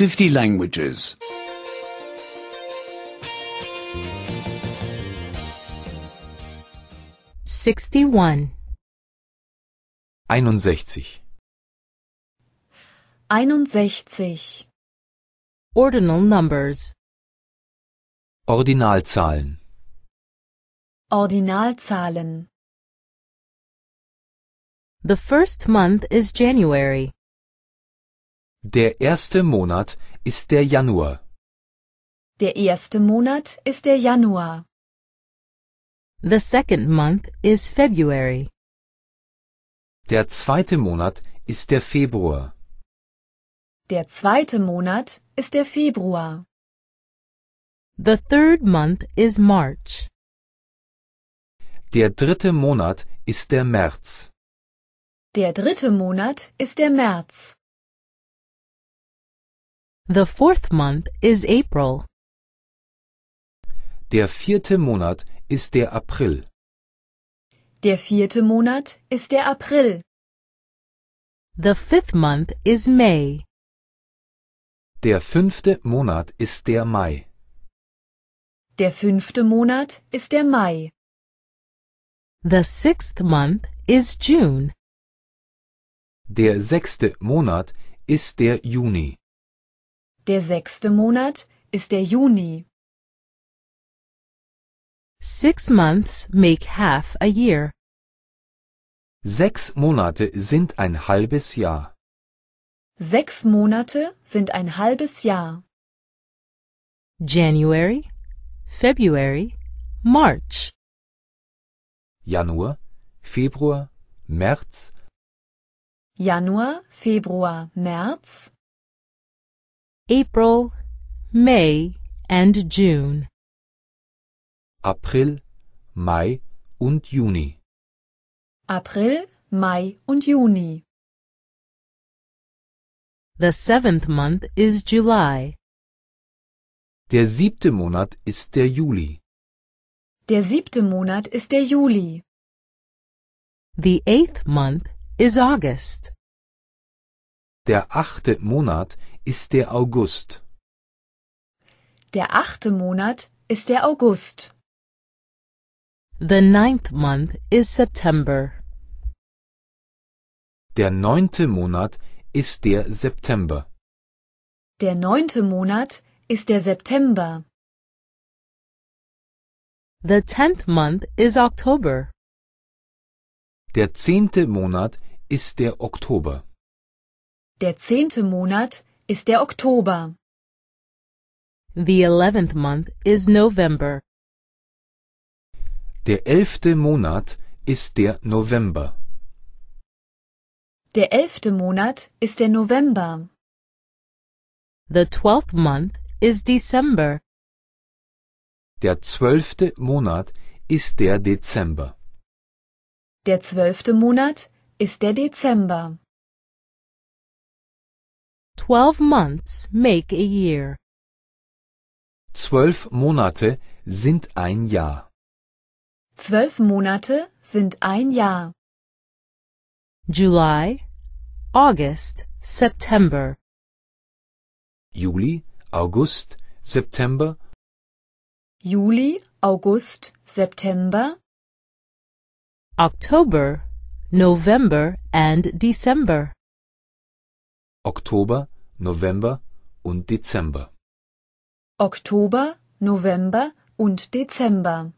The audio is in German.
50 languages. 61. 61. 61. Ordinal numbers. Ordinalzahlen. Ordinalzahlen. The first month is January. Der erste Monat ist der Januar. Der erste Monat ist der Januar. The second month is February. Der zweite Monat ist der Februar. Der zweite Monat ist der Februar. The third month is March. Der dritte Monat ist der März. Der dritte Monat ist der März. The fourth month is April. Der vierte Monat ist der April. Der vierte Monat ist der April. The fifth month is May. Der fünfte Monat ist der Mai. Der fünfte Monat ist der Mai. The sixth month is June. Der sechste Monat ist der Juni. Der sechste Monat ist der Juni. Six months make half a year. Sechs Monate sind ein halbes Jahr. Sechs Monate sind ein halbes Jahr. January, February, March. Januar, Februar, März. Januar, Februar, März. April, May and June. April, Mai und Juni. April, Mai und Juni. The seventh month is July. Der siebte Monat ist der Juli. Der siebte Monat ist der Juli. The eighth month is August. Der achte Monat ist der August. Der achte Monat ist der August. The ninth month is September. Der neunte Monat ist der September. Der neunte Monat ist der September. The tenth month is October. Der zehnte Monat ist der Oktober. Der zehnte Monat ist der Oktober. The eleventh month is November. Der elfte Monat ist der November. Der elfte Monat ist der November. The twelfth month is December. Der zwölfte Monat ist der Dezember. Der zwölfte Monat ist der Dezember. Twelve months make a year. Zwölf Monate sind ein Jahr. Zwölf Monate sind ein Jahr. July, August, September. Juli, August, September. Juli, August, September. October, November and December. Oktober, November und Dezember. Oktober, November und Dezember.